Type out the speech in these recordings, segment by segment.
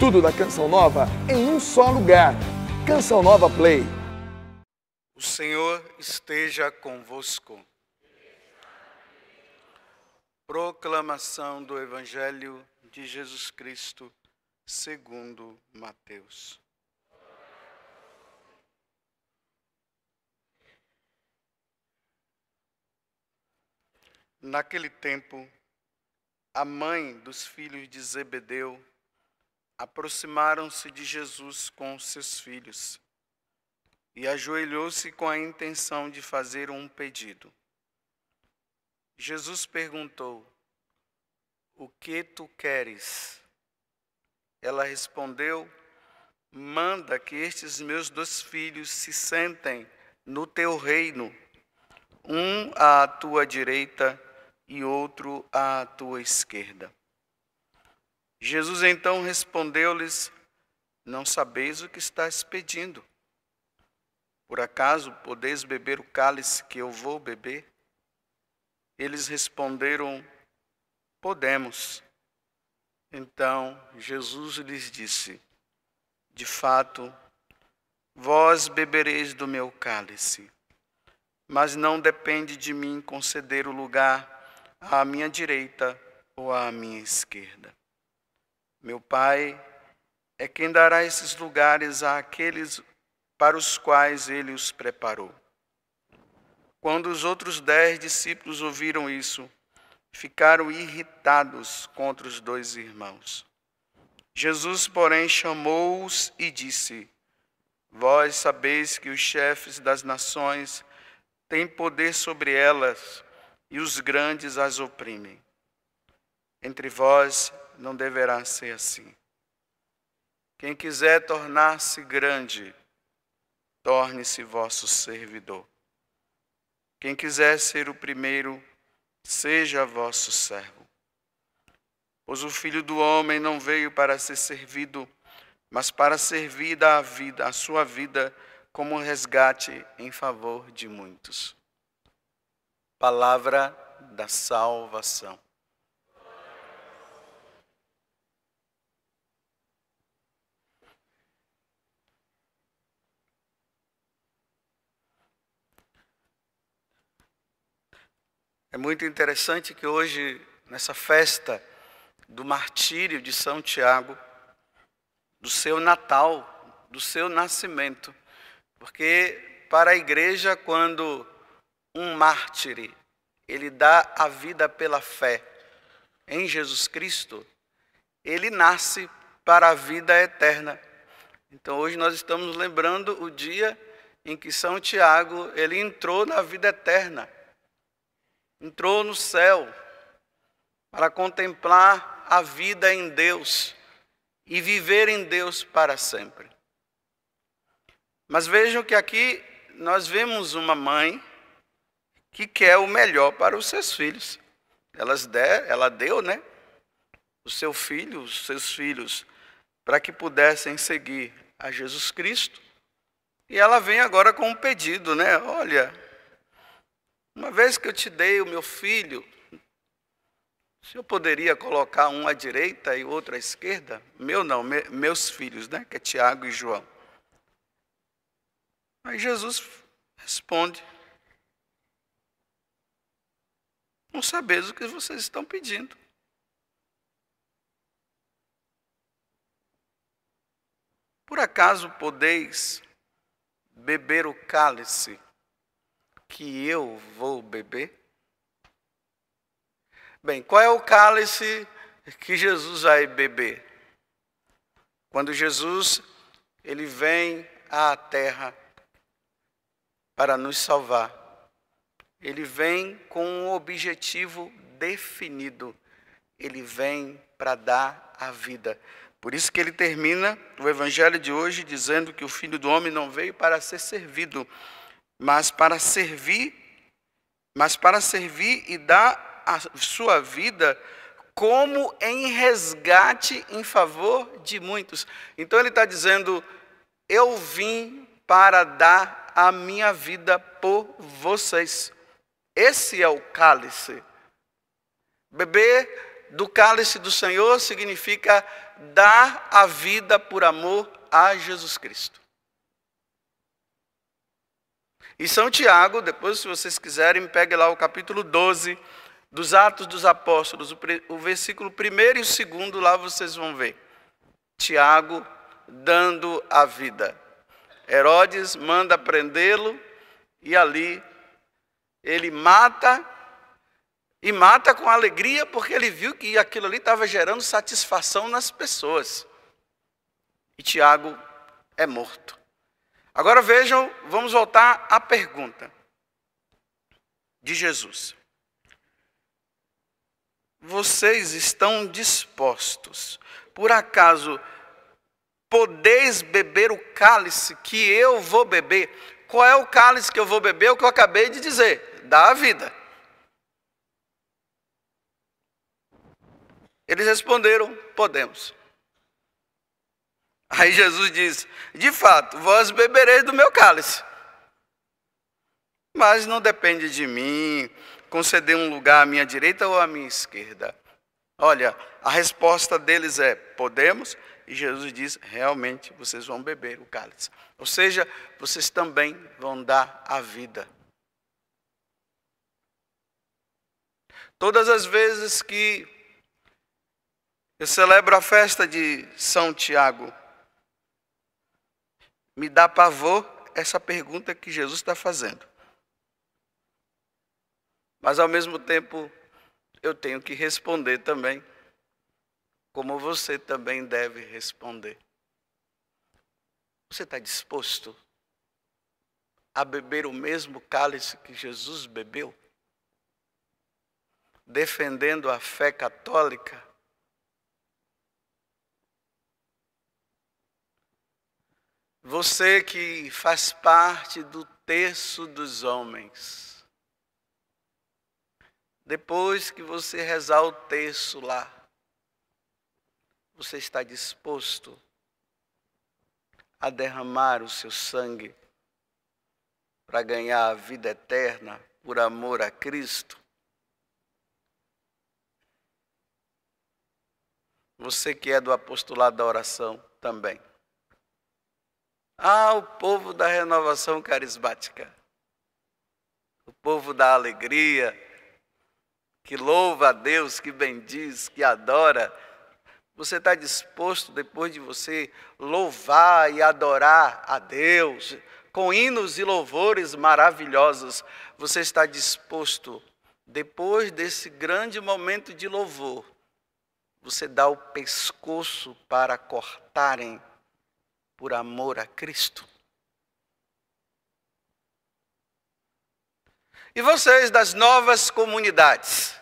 Tudo da Canção Nova em um só lugar. Canção Nova Play. O Senhor esteja convosco. Proclamação do Evangelho de Jesus Cristo, segundo Mateus. Naquele tempo, a mãe dos filhos de Zebedeu aproximaram-se de Jesus com seus filhos e ajoelhou-se com a intenção de fazer um pedido. Jesus perguntou: O que tu queres? Ela respondeu: Manda que estes meus dois filhos se sentem no teu reino, um à tua direita e outro à tua esquerda. Jesus então respondeu-lhes: Não sabeis o que estáis pedindo. Por acaso podeis beber o cálice que eu vou beber? Eles responderam: Podemos. Então Jesus lhes disse: De fato, vós bebereis do meu cálice, mas não depende de mim conceder o lugar à minha direita ou à minha esquerda. Meu Pai é quem dará esses lugares àqueles para os quais ele os preparou. Quando os outros dez discípulos ouviram isso, ficaram irritados contra os dois irmãos. Jesus, porém, chamou-os e disse: Vós sabeis que os chefes das nações têm poder sobre elas e os grandes as oprimem. Entre vós não deverá ser assim. Quem quiser tornar-se grande, torne-se vosso servidor. Quem quiser ser o primeiro, seja vosso servo. Pois o filho do homem não veio para ser servido, mas para servir da a vida, a sua vida como resgate em favor de muitos. Palavra da salvação. É muito interessante que hoje, nessa festa do martírio de São Tiago, do seu Natal, do seu nascimento, porque para a igreja, quando um mártir, ele dá a vida pela fé em Jesus Cristo, ele nasce para a vida eterna. Então hoje nós estamos lembrando o dia em que São Tiago, ele entrou na vida eterna entrou no céu para contemplar a vida em Deus e viver em Deus para sempre. Mas vejam que aqui nós vemos uma mãe que quer o melhor para os seus filhos. Elas der, ela deu, né? O seu filho, os seus filhos, para que pudessem seguir a Jesus Cristo. E ela vem agora com um pedido, né? Olha, uma vez que eu te dei o meu filho, se eu poderia colocar um à direita e outro à esquerda? Meu não, me, meus filhos, né? Que é Tiago e João. Aí Jesus responde: Não sabeis o que vocês estão pedindo. Por acaso podeis beber o cálice que eu vou beber? Bem, qual é o cálice que Jesus vai beber? Quando Jesus ele vem à terra para nos salvar. Ele vem com um objetivo definido. Ele vem para dar a vida. Por isso que ele termina o evangelho de hoje dizendo que o filho do homem não veio para ser servido, mas para servir, mas para servir e dar a sua vida como em resgate em favor de muitos. Então ele está dizendo: Eu vim para dar a minha vida por vocês. Esse é o cálice. Beber do cálice do Senhor significa dar a vida por amor a Jesus Cristo. E São Tiago, depois, se vocês quiserem, pegue lá o capítulo 12 dos Atos dos Apóstolos, o, versículo 1 e o 2, lá vocês vão ver. Tiago dando a vida. Herodes manda prendê-lo e ali ele mata e mata com alegria porque ele viu que aquilo ali estava gerando satisfação nas pessoas. E Tiago é morto. Agora vejam, vamos voltar à pergunta de Jesus. Vocês estão dispostos, por acaso, podeis beber o cálice que eu vou beber? Qual é o cálice que eu vou beber? É o que eu acabei de dizer, da vida. Eles responderam: podemos. Aí Jesus diz: De fato, vós bebereis do meu cálice. Mas não depende de mim conceder um lugar à minha direita ou à minha esquerda. Olha, a resposta deles é: podemos. E Jesus diz: realmente vocês vão beber o cálice. Ou seja, vocês também vão dar a vida. Todas as vezes que eu celebro a festa de São Tiago, me dá pavor essa pergunta que Jesus está fazendo. Mas ao mesmo tempo, eu tenho que responder também, como você também deve responder. Você está disposto a beber o mesmo cálice que Jesus bebeu? Defendendo a fé católica? Você que faz parte do terço dos homens. Depois que você rezar o terço lá, você está disposto a derramar o seu sangue para ganhar a vida eterna por amor a Cristo? Você que é do apostolado da oração também. Ah, o povo da renovação carismática, o povo da alegria, que louva a Deus, que bendiz, que adora. Você está disposto, depois de você louvar e adorar a Deus, com hinos e louvores maravilhosos, você está disposto, depois desse grande momento de louvor, você dá o pescoço para cortarem por amor a Cristo. E vocês das novas comunidades?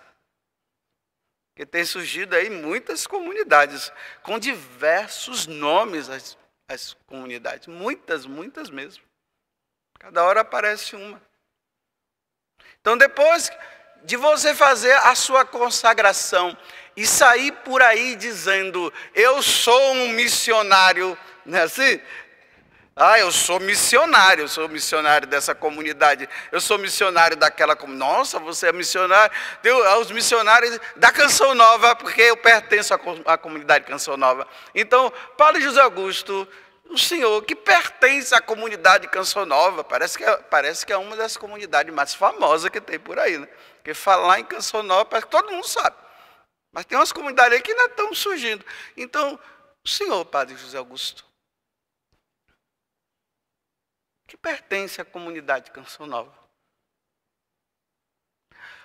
Que tem surgido aí muitas comunidades, com diversos nomes as, as comunidades, muitas, muitas mesmo. Cada hora aparece uma. Então, depois de você fazer a sua consagração e sair por aí dizendo: Eu sou um missionário não é assim? Ah, eu sou missionário, eu sou missionário dessa comunidade, eu sou missionário daquela comunidade. Nossa, você é missionário. Tem ah, os missionários da Canção Nova, porque eu pertenço à comunidade Canção Nova. Então, Paulo José Augusto, o senhor que pertence à comunidade Canção Nova, parece que é, parece que é uma das comunidades mais famosas que tem por aí, né? Porque falar em Canção Nova, parece que todo mundo sabe. Mas tem umas comunidades aí que ainda estão surgindo. Então, o senhor, Padre José Augusto, que pertence à comunidade Canção Nova.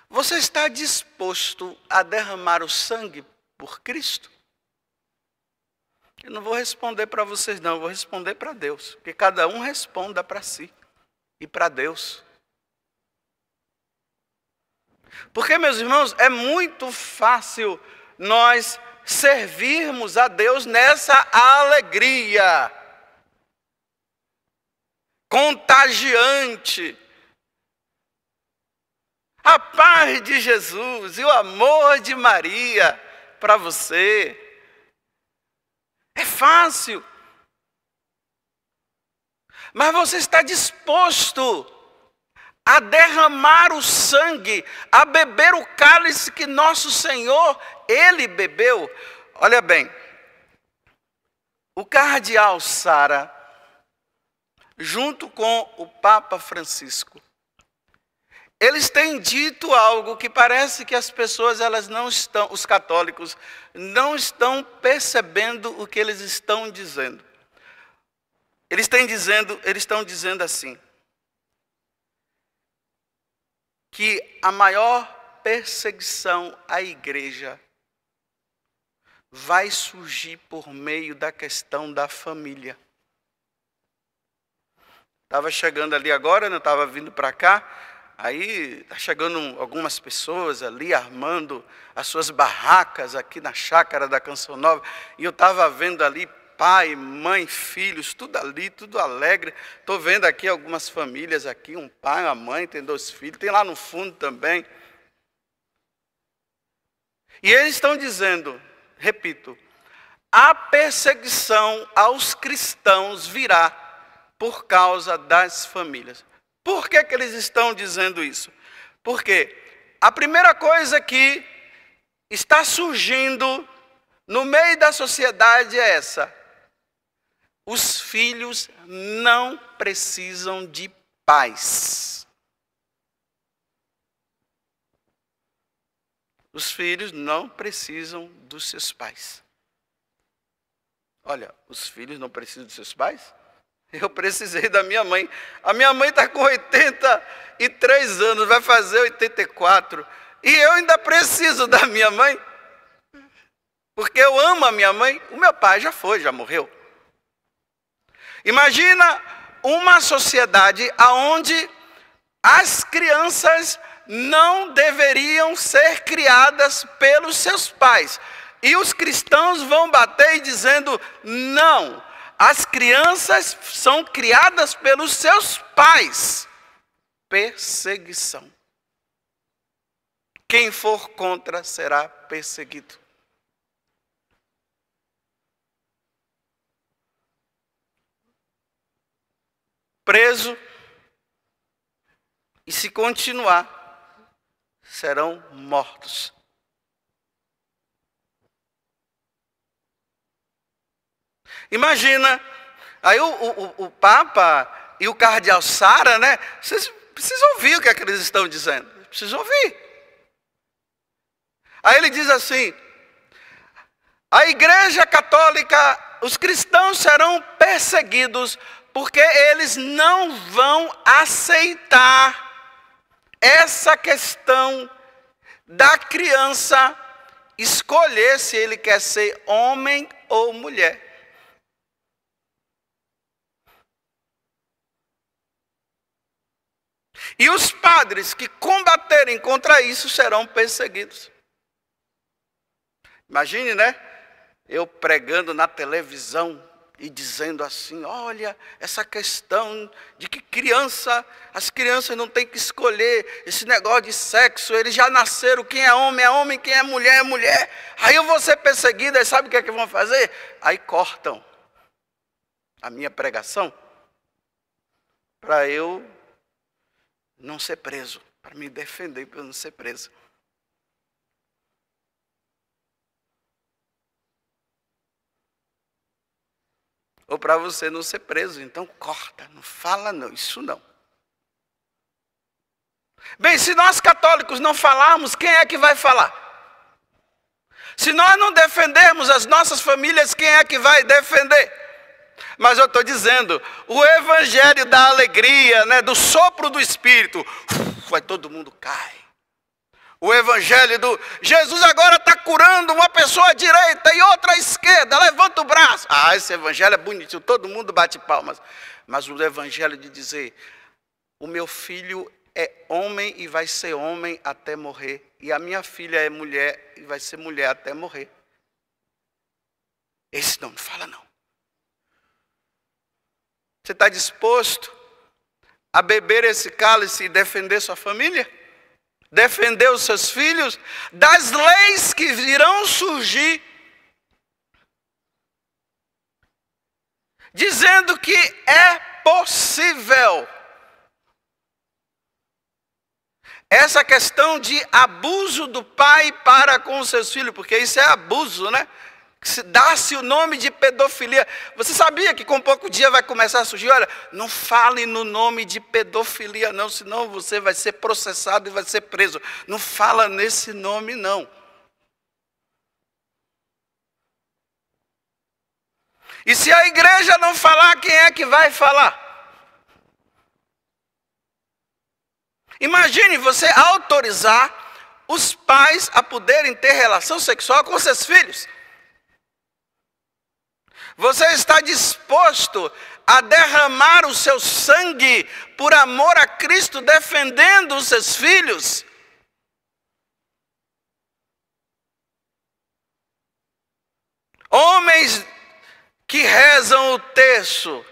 Você está disposto a derramar o sangue por Cristo? Eu não vou responder para vocês, não, eu vou responder para Deus. Que cada um responda para si e para Deus. Porque, meus irmãos, é muito fácil nós servirmos a Deus nessa alegria contagiante. A paz de Jesus e o amor de Maria para você. É fácil. Mas você está disposto a derramar o sangue, a beber o cálice que nosso Senhor, ele bebeu. Olha bem, o cardeal Sara junto com o Papa Francisco. Eles têm dito algo que parece que as pessoas, elas não estão, os católicos, não estão percebendo o que eles estão dizendo. Eles têm dizendo, eles estão dizendo assim: que a maior perseguição à igreja vai surgir por meio da questão da família. Estava chegando ali agora, não né? estava vindo para cá. Aí tá chegando algumas pessoas ali armando as suas barracas aqui na chácara da Canção Nova. E eu estava vendo ali pai, mãe, filhos, tudo ali, tudo alegre. Estou vendo aqui algumas famílias aqui, um pai, uma mãe, tem dois filhos, tem lá no fundo também. E eles estão dizendo, repito, a perseguição aos cristãos virá por causa das famílias. Por que, que eles estão dizendo isso? Porque a primeira coisa que está surgindo no meio da sociedade é essa: os filhos não precisam de pais. Os filhos não precisam dos seus pais. Olha, os filhos não precisam dos seus pais? Eu precisei da minha mãe. A minha mãe está com 83 anos, vai fazer 84. E eu ainda preciso da minha mãe. Porque eu amo a minha mãe. O meu pai já foi, já morreu. Imagina uma sociedade onde as crianças não deveriam ser criadas pelos seus pais. E os cristãos vão bater dizendo: não, as crianças são criadas pelos seus pais. Perseguição. Quem for contra será perseguido. Preso. E se continuar, serão mortos. Imagina, aí o, o, o Papa e o Cardeal Sara, né? Vocês precisam ouvir o que, é que eles estão dizendo, precisam ouvir. Aí ele diz assim: a Igreja Católica, os cristãos serão perseguidos porque eles não vão aceitar essa questão da criança escolher se ele quer ser homem ou mulher. E os padres que combaterem contra isso serão perseguidos. Imagine, né? Eu pregando na televisão e dizendo assim: olha, essa questão de que criança, as crianças não têm que escolher esse negócio de sexo, eles já nasceram, quem é homem é homem, quem é mulher é mulher. Aí eu vou ser perseguida, e sabe o que é que vão fazer? Aí cortam a minha pregação para eu não ser preso, para me defender, para não ser preso. Ou para você não ser preso, então corta, não fala não, isso não. Bem, se nós católicos não falarmos, quem é que vai falar? Se nós não defendermos as nossas famílias, quem é que vai defender? Mas eu estou dizendo, o evangelho da alegria, né, do sopro do Espírito, vai todo mundo cai. O evangelho do Jesus agora está curando uma pessoa à direita e outra à esquerda, levanta o braço. Ah, esse evangelho é bonitinho, todo mundo bate palmas. Mas o evangelho de dizer, o meu filho é homem e vai ser homem até morrer, e a minha filha é mulher e vai ser mulher até morrer. Esse não me fala não. Você está disposto a beber esse cálice e defender sua família? Defender os seus filhos das leis que virão surgir? Dizendo que é possível. Essa questão de abuso do pai para com seus filhos, porque isso é abuso, né? dá-se o nome de pedofilia. Você sabia que com pouco dia vai começar a surgir? Olha, não fale no nome de pedofilia, não, senão você vai ser processado e vai ser preso. Não fala nesse nome, não. E se a igreja não falar, quem é que vai falar? Imagine você autorizar os pais a poderem ter relação sexual com seus filhos. Você está disposto a derramar o seu sangue por amor a Cristo, defendendo os seus filhos? Homens que rezam o terço,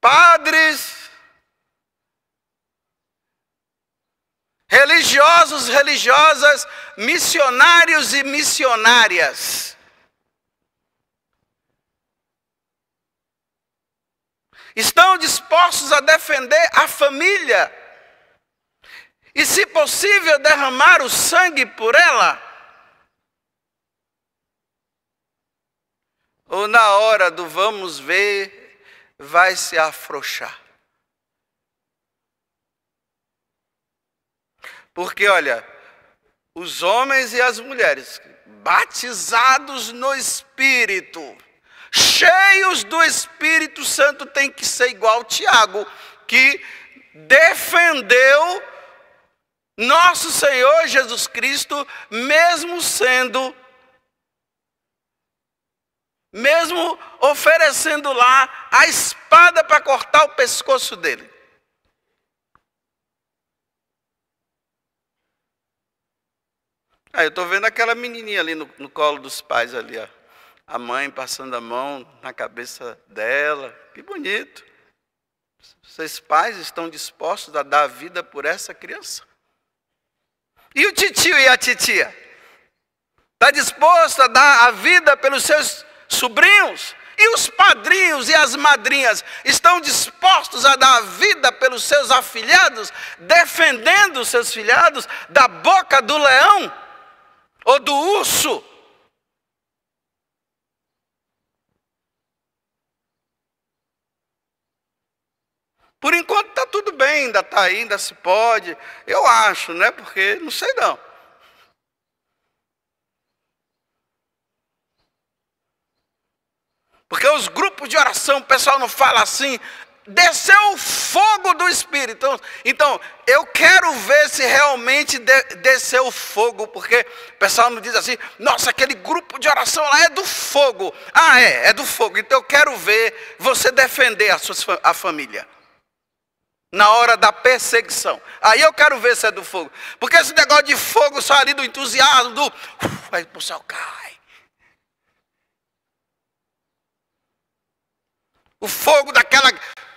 padres religiosos, religiosas, missionários e missionárias. Estão dispostos a defender a família e, se possível, derramar o sangue por ela? Ou na hora do vamos ver, vai se afrouxar? Porque, olha, os homens e as mulheres, batizados no Espírito, cheios do Espírito Santo, tem que ser igual Tiago, que defendeu nosso Senhor Jesus Cristo, mesmo sendo, mesmo oferecendo lá a espada para cortar o pescoço dele. Ah, eu estou vendo aquela menininha ali no, no, colo dos pais ali, ó. A mãe passando a mão na cabeça dela. Que bonito. Vocês pais estão dispostos a dar a vida por essa criança? E o tio e a titia? Está disposto a dar a vida pelos seus sobrinhos? E os padrinhos e as madrinhas estão dispostos a dar a vida pelos seus afilhados, defendendo os seus filhados da boca do leão? ou do urso. Por enquanto está tudo bem, ainda está aí, ainda se pode. Eu acho, né? Porque não sei não. Porque os grupos de oração, o pessoal não fala assim, desceu fogo do Espírito. Então, eu quero ver se realmente de, desceu fogo, porque o pessoal não diz assim, nossa, aquele grupo de oração lá é do fogo. Ah, é, é do fogo. Então, eu quero ver você defender a, sua, a família. Na hora da perseguição. Aí eu quero ver se é do fogo. Porque esse negócio de fogo só ali do entusiasmo, do. Uf, aí o céu cai. O fogo daquela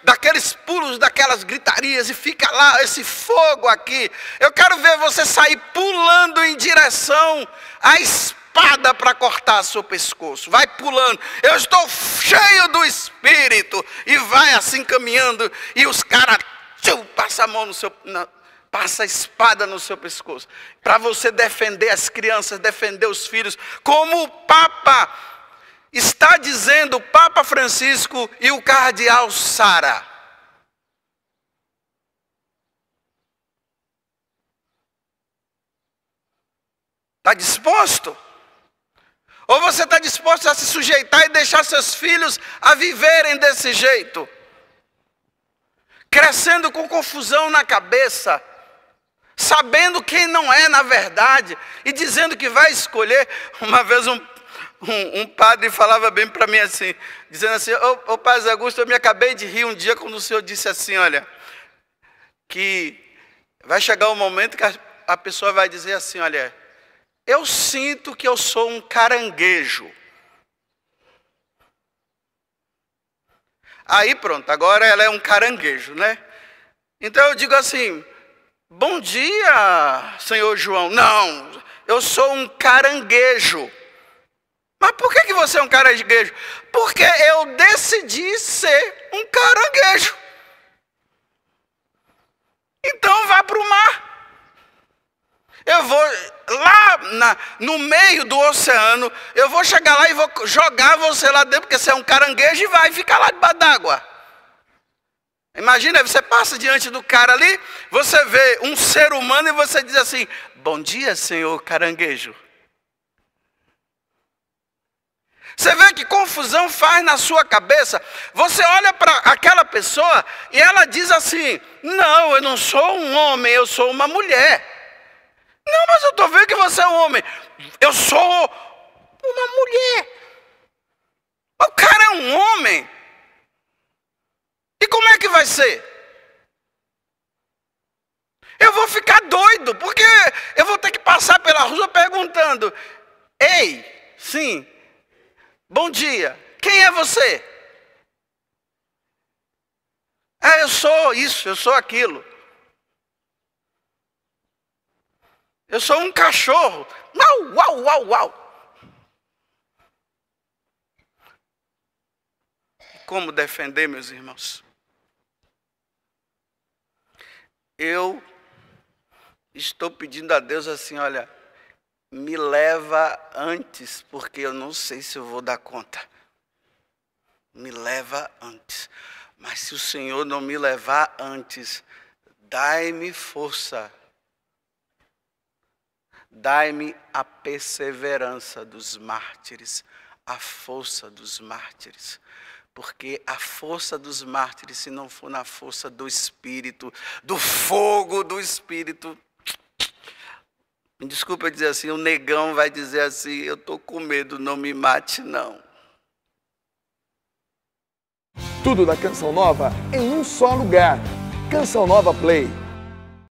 daqueles pulos, daquelas gritarias e fica lá esse fogo aqui. Eu quero ver você sair pulando em direção à espada para cortar seu pescoço. Vai pulando. Eu estou cheio do espírito e vai assim caminhando e os caras passa a mão no seu na, passa a espada no seu pescoço para você defender as crianças, defender os filhos, como o Papa está dizendo o Papa Francisco e o Cardeal Sara. Está disposto? Ou você está disposto a se sujeitar e deixar seus filhos a viverem desse jeito? Crescendo com confusão na cabeça, sabendo quem não é na verdade e dizendo que vai escolher. Uma vez um, um, um padre falava bem para mim assim, dizendo assim, ô oh, oh, Padre Augusto, eu me acabei de rir um dia quando o senhor disse assim, olha, que vai chegar um momento que a, a pessoa vai dizer assim, olha, eu sinto que eu sou um caranguejo. Aí pronto, agora ela é um caranguejo, né? Então eu digo assim: Bom dia, senhor João. Não, eu sou um caranguejo. Mas por que, que você é um caranguejo? Porque eu decidi ser um caranguejo. Então vá para o mar. Eu vou lá na, no meio do oceano, eu vou chegar lá e vou jogar você lá dentro, porque você é um caranguejo e vai ficar lá debaixo d'água. Imagina, você passa diante do cara ali, você vê um ser humano e você diz assim: Bom dia, senhor caranguejo. Você vê que confusão faz na sua cabeça. Você olha para aquela pessoa e ela diz assim: Não, eu não sou um homem, eu sou uma mulher. Não, mas eu estou vendo que você é um homem. Eu sou uma mulher. O cara é um homem. E como é que vai ser? Eu vou ficar doido, porque eu vou ter que passar pela rua perguntando: Ei, sim, Bom dia. Quem é você? É, eu sou isso, eu sou aquilo. Eu sou um cachorro. Uau, uau, uau, uau. Como defender, meus irmãos? Eu estou pedindo a Deus assim, olha, me leva antes, porque eu não sei se eu vou dar conta. Me leva antes. Mas se o Senhor não me levar antes, dai-me força. Dai-me a perseverança dos mártires, a força dos mártires. Porque a força dos mártires, se não for na força do Espírito, do fogo do Espírito, me desculpa dizer assim, o negão vai dizer assim, eu estou com medo, não me mate não. Tudo da Canção Nova em um só lugar. Canção Nova Play.